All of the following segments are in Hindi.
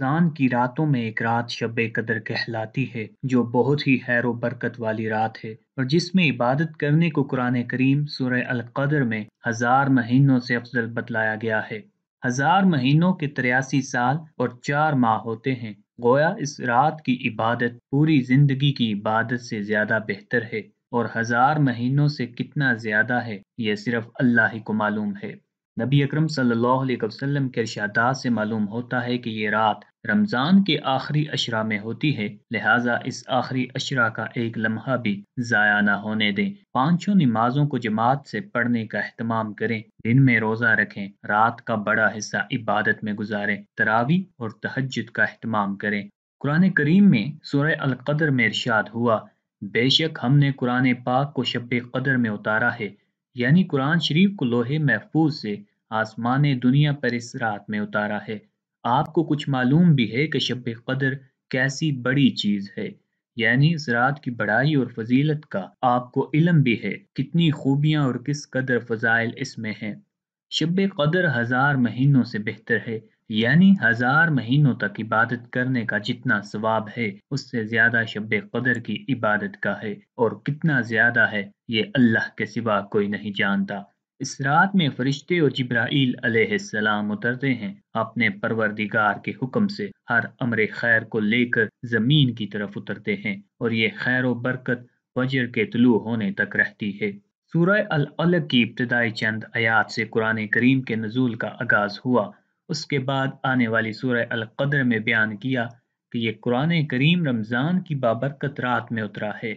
रमज़ान की रातों में एक रात शब कदर कहलाती है जो बहुत ही हैर बरकत वाली रात है और जिसमें इबादत करने को कुरान करीम सुर अलकदर में हज़ार महीनों से अफजल बतलाया गया है हज़ार महीनों के तिरयासी साल और चार माह होते हैं गोया इस रात की इबादत पूरी जिंदगी की इबादत से ज़्यादा बेहतर है और हज़ार महीनों से कितना ज़्यादा है यह सिर्फ अल्लाह ही को मालूम है नबी अक्रम सल्लाम के इर्शादात से मालूम होता है कि ये रात रमज़ान के आखिरी अशरा में होती है लिहाजा इस आखिरी अशरा का एक लम्हा भी ज़ाया ना होने दें पांचों नमाजों को जमात से पढ़ने का अहतमाम करें दिन में रोज़ा रखें रात का बड़ा हिस्सा इबादत में गुजारें तरावी और तहजद का अहतमाम करें कुरान करीम में सुर अलकदर में इर्शाद हुआ बेशक हमने कुरान पाक को शब कदर में उतारा है यानी कुरान शरीफ को लोहे महफूज से आसमान दुनिया पर इस रात में उतारा है आपको कुछ मालूम भी है कि शब कदर कैसी बड़ी चीज़ है यानी इस रात की बड़ाई और फजीलत का आपको इलम भी है कितनी खूबियाँ और किस कदर फ़जाइल इसमें है शब कदर हज़ार महीनों से बेहतर है यानी हजार महीनों तक इबादत करने का जितना स्वाब है उससे ज्यादा शब कदर की इबादत का है और कितना ज्यादा है ये अल्लाह के सिवा कोई नहीं जानता इस रात में फरिश्ते और जब्राइल अलैहिस्सलाम उतरते हैं अपने परवरदिगार के हुक्म से हर अमर खैर को लेकर जमीन की तरफ उतरते हैं और ये खैर व बरकत वजर के तलु होने तक रहती है सूरह अल अलग की इब्तदाई चंद आयात से कुरान करीम के नजूल का आगाज हुआ उसके बाद आने वाली सूर अलकद्र में बयान किया कि ये कुरान करीम रमज़ान की बाबरकत रात में उतरा है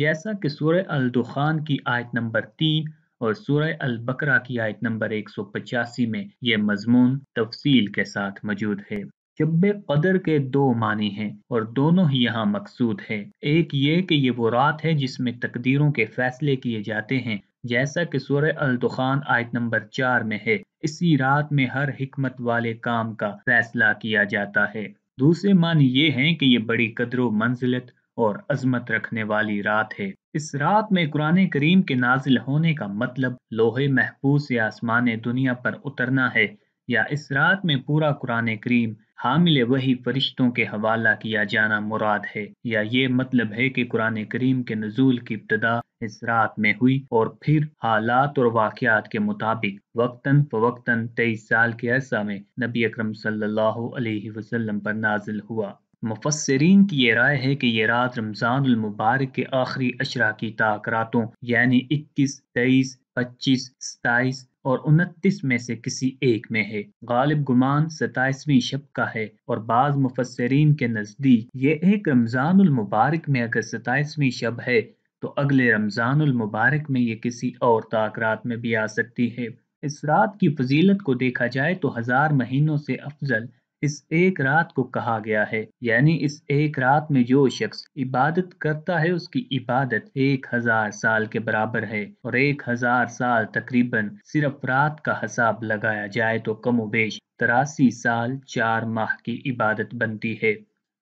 जैसा कि सूर अलदुखान की आयत नंबर तीन और सूर अलबकरा की आयत नंबर एक सौ पचासी में ये मजमून तफसील के साथ मौजूद है शब कदर के दो मानी हैं और दोनों ही यहाँ मकसूद है एक ये कि ये वो रात है जिसमें तकदीरों के फैसले किए जाते हैं जैसा कि सूर्य अलदुखान आयत नंबर चार में है इसी रात में हर हिकमत वाले काम का फैसला किया जाता है दूसरे मान ये हैं कि ये बड़ी कदर मंजिलत और अजमत रखने वाली रात है इस रात में कुरान करीम के नाजिल होने का मतलब लोहे महफूज या आसमान दुनिया पर उतरना है या इस रात में पूरा कुरान करीम हामिल वही फरिश्तों के हवाला किया जाना मुराद है या ये मतलब है कि कुरान करीम के नजूल की इब्तदा इस रात में हुई और फिर हालात और वाकयात के मुताबिक वक्तन फवक्तन तेईस साल के अरसा में नबी अक्रम सल्लल्लाहु वसल्लम पर नाजिल हुआ मुफसरीन की ये राय है कि यह रात रमज़ान मुबारक के आखिरी अशरा की ताक रातों यानी इक्कीस तेईस पच्चीस सताईस और उनतीस में से किसी एक में है गालिब गुमान सताइसवीं शब का है और बाज़ मुफसरीन के नज़दीक ये एक रमज़ान मुबारक में अगर सताइसवीं शब है तो अगले रमजानुल मुबारक में ये किसी और ताकरात तो में भी आ सकती है इस रात की फजीलत को देखा जाए तो हज़ार महीनों से अफजल इस एक रात को कहा गया है यानी इस एक रात में जो शख्स इबादत करता है उसकी इबादत एक हजार साल के बराबर है और एक हजार साल तकरीबन सिर्फ रात का हिसाब लगाया जाए तो कम बेश तिरासी साल चार माह की इबादत बनती है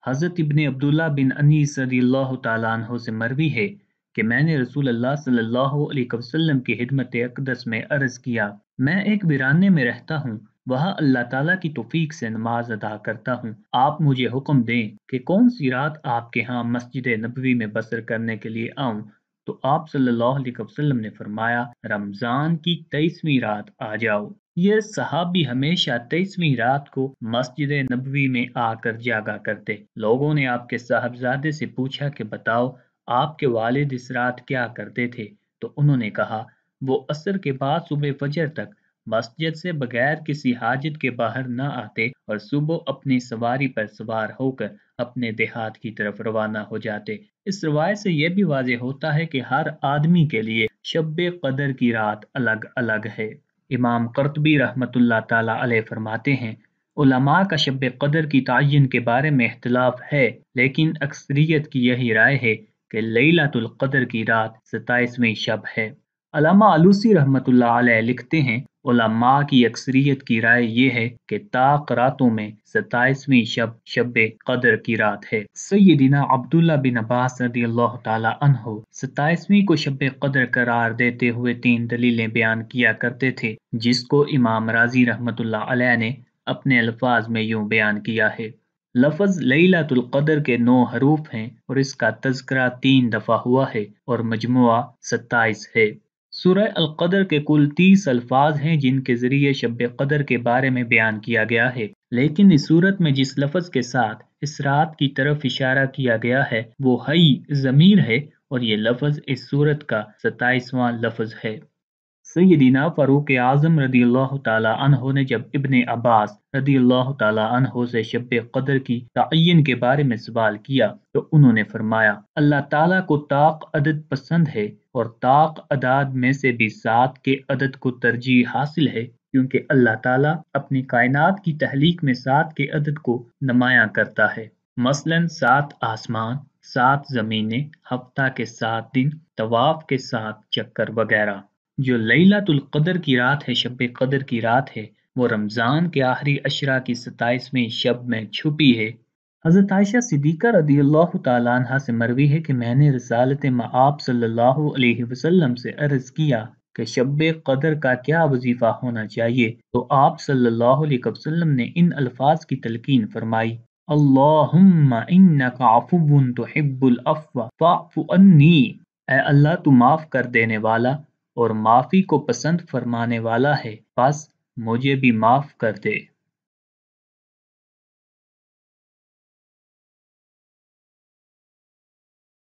हजरत इबन अब्दुल्ला बिन अनीस रदी अल्लाह से मरवी है कि मैंने रसूल अल्लाह सल्लल्लाहु अलैहि वसल्लम की हिदमत अकदस में अर्ज़ किया मैं एक वीराने में रहता हूँ वहाँ अल्लाह ताला की तोफ़ीक से नमाज अदा करता हूँ आप मुझे हुक्म दें कि कौन सी रात आपके यहाँ मस्जिद नबवी में बसर करने के लिए आऊँ तो आप सल्लल्लाहु अलैहि वसल्लम ने फरमाया रमज़ान की तेईसवीं रात आ जाओ ये सहाबी हमेशा तेईसवीं रात को मस्जिद नबवी में आकर जागा करते लोगों ने आपके साहबजादे से पूछा कि बताओ आपके वालिद इस रात क्या करते थे तो उन्होंने कहा वो असर के बाद सुबह फजर तक मस्जिद से बगैर किसी हाजत के बाहर न आते और सुबह अपनी सवारी पर सवार होकर अपने देहात की तरफ रवाना हो जाते इस रवायत से यह भी वाज होता है कि हर आदमी के लिए शब कदर की रात अलग अलग है इमाम करतबी रहमत ताली फरमाते हैं उलमा का शब कदर की तयन के बारे में अख्तिलाफ़ है लेकिन अक्सरियत की यही राय है कि लईलातुल कदर की रात सताईसवीं शब है अलामा आलूसी रहमत लिखते हैं उलमा की अक्सरियत की राय यह है कि ताक रातों में सताईसवीं शब शब कदर की रात है सैदिना अब्दुल्ला बिन अब्बास रदी अल्लाह तहो सताईसवीं को शब कदर करार देते हुए तीन दलीलें बयान किया करते थे जिसको इमाम राजी रहमत ने अपने अल्फाज में यूं बयान किया है लफज लईलातुल्क़दर के नौ हरूफ हैं और इसका तस्करा तीन दफ़ा हुआ है और मजमू सत्ताईस है सूर्य अलकदर के कुल तीस अल्फाज हैं जिनके ज़रिए शब कदर के बारे में बयान किया गया है लेकिन इस सूरत में जिस लफज के साथ इस रात की तरफ इशारा किया गया है वो हई ज़मीर है और ये लफज इस सूरत का सताइसवा लफज है सैदीना फ़ारूक आज़म रदी तह ने जब इबन अब्बास रदी तह से शब कदर की तयन के बारे में सवाल किया तो उन्होंने फरमाया अल्लाह ताला को ताक अदद पसंद है और ताक अदाद में से भी सात के अदद को तरजीह हासिल है क्योंकि अल्लाह ताला अपनी कायनात की तहलीक में सात के अदद को नमाया करता है मसलन सात आसमान सात जमीने हफ्ता के सात दिन तवाफ़ के साथ चक्कर वगैरह जो लैलातुल कदर की रात है शब कदर की रात है वो रमज़ान के आखिरी अशरा की सताईसवें शब में छुपी है हज़रत आयशा सिद्दीक़ा रदी अल्लाह तह से मरवी है कि मैंने रसालत मआब सल्लल्लाहु अलैहि वसल्लम से अर्ज़ किया कि शब कदर का क्या वजीफ़ा होना चाहिए तो आप सल्लल्लाहु अलैहि वसल्लम ने इन अल्फाज की तलकीन फरमाई अल्लाहुम्मा अल्लाह तू माफ़ कर देने वाला और माफ़ी को पसंद फरमाने वाला है बस मुझे भी माफ़ कर दे